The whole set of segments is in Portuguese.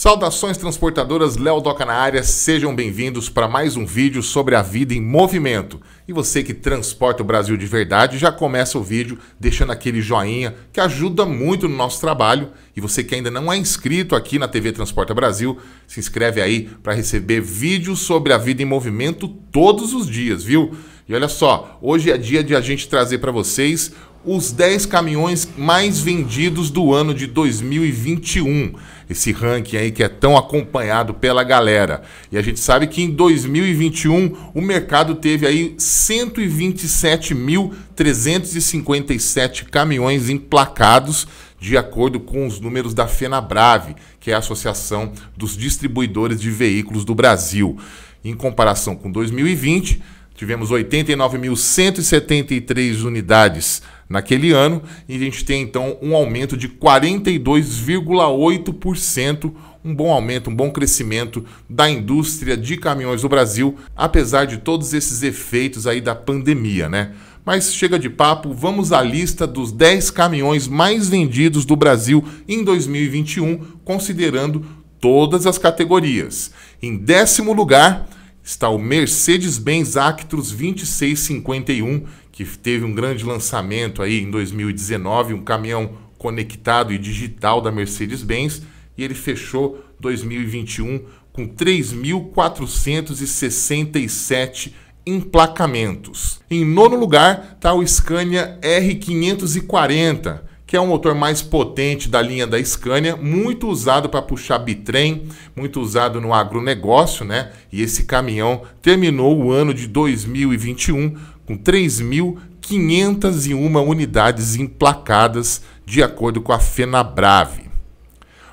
Saudações transportadoras, Léo Doca na área, sejam bem-vindos para mais um vídeo sobre a vida em movimento. E você que transporta o Brasil de verdade, já começa o vídeo deixando aquele joinha que ajuda muito no nosso trabalho. E você que ainda não é inscrito aqui na TV Transporta Brasil, se inscreve aí para receber vídeos sobre a vida em movimento todos os dias, viu? E olha só, hoje é dia de a gente trazer para vocês os 10 caminhões mais vendidos do ano de 2021. Esse ranking aí que é tão acompanhado pela galera. E a gente sabe que em 2021 o mercado teve aí 127.357 caminhões emplacados, de acordo com os números da FenaBrave, que é a Associação dos Distribuidores de Veículos do Brasil. Em comparação com 2020, tivemos 89.173 unidades Naquele ano, a gente tem então um aumento de 42,8%, um bom aumento, um bom crescimento da indústria de caminhões do Brasil, apesar de todos esses efeitos aí da pandemia, né? Mas chega de papo, vamos à lista dos 10 caminhões mais vendidos do Brasil em 2021, considerando todas as categorias. Em décimo lugar está o Mercedes-Benz Actros 2651, que teve um grande lançamento aí em 2019, um caminhão conectado e digital da Mercedes-Benz, e ele fechou 2021 com 3.467 emplacamentos. Em nono lugar está o Scania R540, que é o motor mais potente da linha da Scania, muito usado para puxar bitrem, muito usado no agronegócio, né? E esse caminhão terminou o ano de 2021 com 3.501 unidades emplacadas, de acordo com a FenaBrave.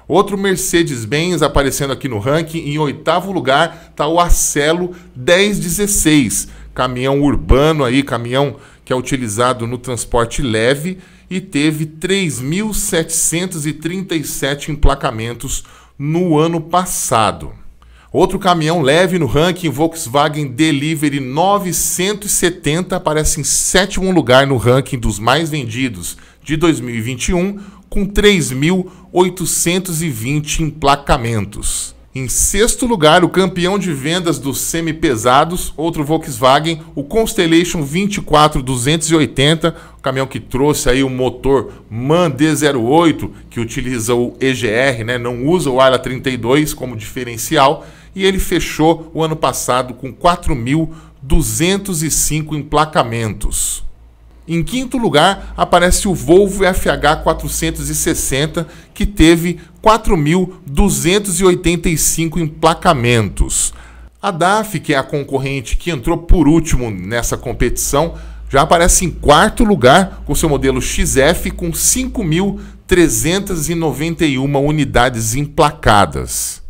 Outro Mercedes-Benz aparecendo aqui no ranking, em oitavo lugar está o Acelo 1016, caminhão urbano aí, caminhão que é utilizado no transporte leve e teve 3.737 emplacamentos no ano passado. Outro caminhão leve no ranking, Volkswagen Delivery 970, aparece em sétimo lugar no ranking dos mais vendidos de 2021, com 3.820 emplacamentos. Em sexto lugar, o campeão de vendas dos semi-pesados, outro Volkswagen, o Constellation 24280, o caminhão que trouxe aí o motor MAN D08, que utiliza o EGR, né, não usa o ALA 32 como diferencial, e ele fechou o ano passado com 4.205 emplacamentos. Em quinto lugar, aparece o Volvo FH 460, que teve 4.285 emplacamentos. A DAF, que é a concorrente que entrou por último nessa competição, já aparece em quarto lugar com seu modelo XF com 5.391 unidades emplacadas.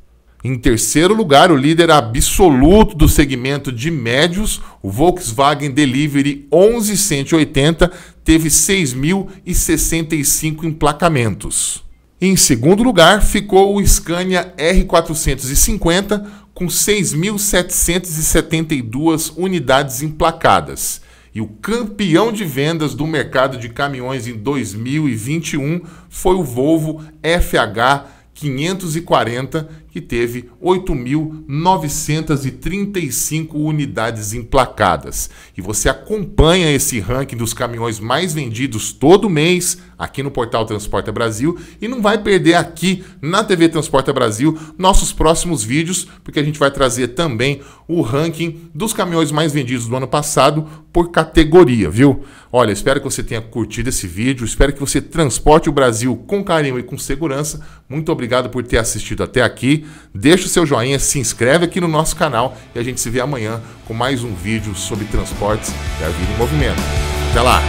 Em terceiro lugar, o líder absoluto do segmento de médios, o Volkswagen Delivery 11180, teve 6.065 emplacamentos. Em segundo lugar, ficou o Scania R450 com 6.772 unidades emplacadas. E o campeão de vendas do mercado de caminhões em 2021 foi o Volvo FH 540, que teve 8.935 unidades emplacadas. E você acompanha esse ranking dos caminhões mais vendidos todo mês aqui no portal Transporta Brasil e não vai perder aqui na TV Transporta Brasil nossos próximos vídeos, porque a gente vai trazer também o ranking dos caminhões mais vendidos do ano passado por categoria, viu? Olha, espero que você tenha curtido esse vídeo, espero que você transporte o Brasil com carinho e com segurança. Muito obrigado por ter assistido até aqui. Deixe deixa o seu joinha, se inscreve aqui no nosso canal e a gente se vê amanhã com mais um vídeo sobre transportes e a vida em movimento. Até lá!